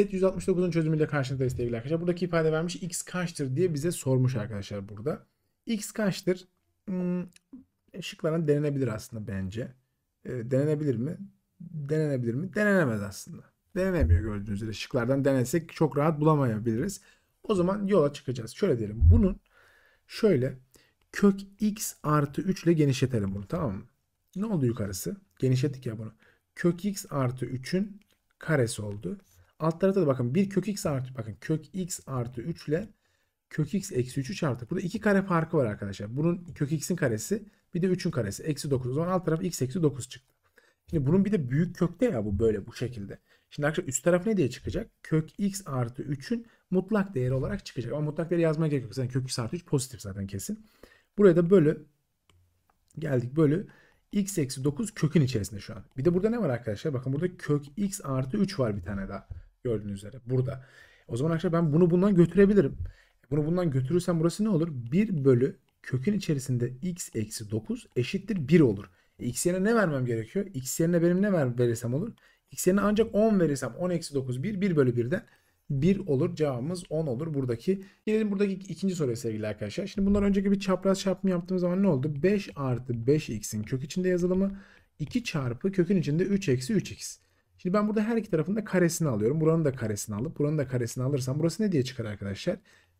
Set 169'un çözümüyle karşınızdayız sevgili arkadaşlar. Buradaki ifade vermiş x kaçtır diye bize sormuş arkadaşlar burada. x kaçtır? Hmm, denenebilir aslında bence. E, denenebilir mi? Denenebilir mi? Denenemez aslında. Denenemiyor gördüğünüz üzere. Işıklardan denesek çok rahat bulamayabiliriz. O zaman yola çıkacağız. Şöyle diyelim. Bunun şöyle kök x artı 3 ile genişletelim bunu tamam mı? Ne oldu yukarısı? Genişlettik ya bunu. Kök x artı 3'ün karesi oldu. Alt tarafta da bakın 1 kök x artı bakın kök x artı 3 ile kök x eksi 3'ü çarptık. Burada 2 kare farkı var arkadaşlar. Bunun kök x'in karesi bir de 3'ün karesi. Eksi 9. O zaman alt taraf x eksi 9 çıktı. Şimdi bunun bir de büyük kökte ya bu böyle bu şekilde. Şimdi arkadaşlar üst taraf ne diye çıkacak? Kök x artı 3'ün mutlak değeri olarak çıkacak. Ama mutlak değeri yazmaya gerek yok. Zaten kök x artı 3 pozitif zaten kesin. Buraya da bölü geldik bölü x eksi 9 kökün içerisinde şu an. Bir de burada ne var arkadaşlar? Bakın burada kök x artı 3 var bir tane daha. Gördüğünüz üzere burada. O zaman arkadaşlar ben bunu bundan götürebilirim. Bunu bundan götürürsem burası ne olur? 1 bölü kökün içerisinde x eksi 9 eşittir 1 olur. E, x yerine ne vermem gerekiyor? x yerine benim ne ver, verirsem olur? x yerine ancak 10 verirsem 10 eksi 9 1. 1 bölü 1'den 1 olur. Cevabımız 10 olur buradaki. Gelelim buradaki ikinci soruya sevgili arkadaşlar. Şimdi bundan önceki bir çapraz çarpımı yaptığımız zaman ne oldu? 5 artı 5x'in kök içinde yazılımı 2 çarpı kökün içinde 3 eksi 3x. Şimdi ben burada her iki tarafın da karesini alıyorum. Buranın da karesini alıp buranın da karesini alırsam burası ne diye çıkar arkadaşlar?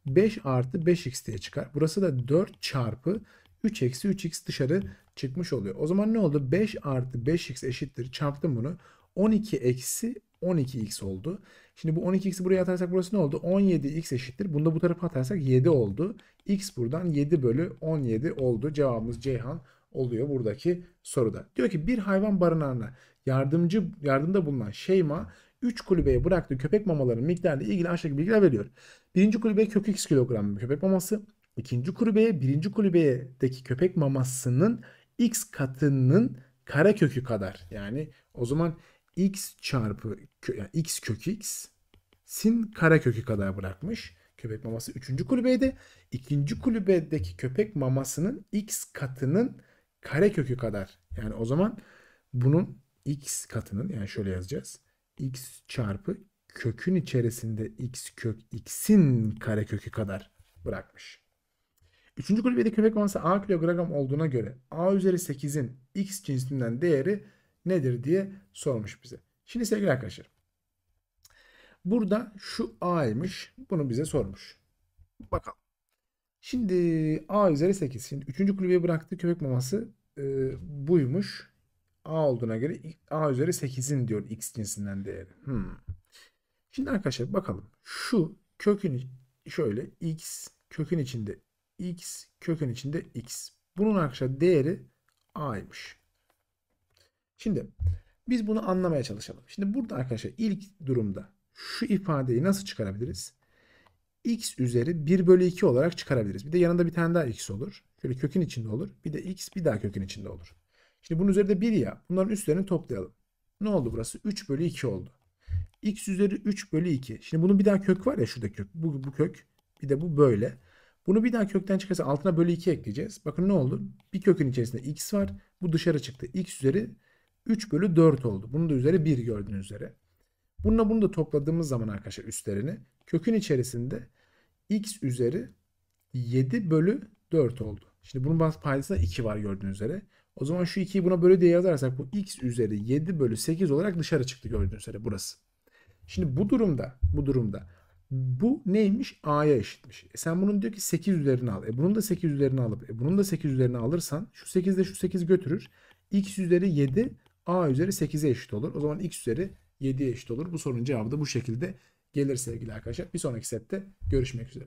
5 artı 5x diye çıkar. Burası da 4 çarpı 3 eksi 3x dışarı çıkmış oluyor. O zaman ne oldu? 5 artı 5x eşittir. Çarptım bunu. 12 eksi 12x oldu. Şimdi bu 12x'i buraya atarsak burası ne oldu? 17x eşittir. Bunu da bu tarafa atarsak 7 oldu. x buradan 7 bölü 17 oldu. Cevabımız Ceyhan oluyor buradaki soruda. Diyor ki bir hayvan barınağına yardımcı yardımda bulunan Şeyma 3 kulübeye bıraktığı köpek mamalarının miktarıyla ilgili aşağıdaki bilgiler veriyor. Birinci kulübe kök x kilogram köpek maması. ikinci kulübeye birinci kulübedeki köpek mamasının x katının kare kökü kadar. Yani o zaman x çarpı yani x kök x sin kare kökü kadar bırakmış. Köpek maması 3. kulübeydi. 2. kulübedeki köpek mamasının x katının kare kökü kadar. Yani o zaman bunun x katının yani şöyle yazacağız. x çarpı kökün içerisinde x kök x'in karekökü kadar bırakmış. Üçüncü kulübede köpek maması a kilogram olduğuna göre a üzeri 8'in x cinsinden değeri nedir diye sormuş bize. Şimdi sevgili arkadaşlar. Burada şu a'ymış. Bunu bize sormuş. Bakalım. Şimdi a üzeri 8. Şimdi üçüncü kulübeye bıraktığı köpek maması e, buymuş. A olduğuna göre A üzeri 8'in diyor X cinsinden değeri. Hmm. Şimdi arkadaşlar bakalım. Şu kökün şöyle X kökün içinde X kökün içinde X. Bunun arkadaşlar değeri A'ymış. Şimdi biz bunu anlamaya çalışalım. Şimdi burada arkadaşlar ilk durumda şu ifadeyi nasıl çıkarabiliriz? x üzeri 1 bölü 2 olarak çıkarabiliriz. Bir de yanında bir tane daha x olur. Şöyle kökün içinde olur. Bir de x bir daha kökün içinde olur. Şimdi bunun üzerinde de 1 ya. Bunların üstlerini toplayalım. Ne oldu burası? 3 bölü 2 oldu. X üzeri 3 bölü 2. Şimdi bunun bir daha kök var ya şurada kök. Bu, bu kök. Bir de bu böyle. Bunu bir daha kökten çıkarsa altına bölü 2 ekleyeceğiz. Bakın ne oldu? Bir kökün içerisinde x var. Bu dışarı çıktı. x üzeri 3 bölü 4 oldu. Bunun da üzeri 1 gördüğünüz üzere. Bununla bunu da topladığımız zaman arkadaşlar üstlerini kökün içerisinde x üzeri 7 bölü 4 oldu. Şimdi bunun bazı paydasında 2 var gördüğünüz üzere. O zaman şu 2'yi buna böyle diye yazarsak bu x üzeri 7 bölü 8 olarak dışarı çıktı gördüğünüz üzere burası. Şimdi bu durumda bu durumda bu neymiş? A'ya eşitmiş. E sen bunun diyor ki 8 üzerine al. E bunun da 8 üzerine alıp e bunun da 8 üzerine alırsan şu 8 de şu 8 götürür. X üzeri 7 A üzeri 8'e eşit olur. O zaman X üzeri 7'ye eşit olur. Bu sorunun cevabı da bu şekilde gelir sevgili arkadaşlar. Bir sonraki sette görüşmek üzere.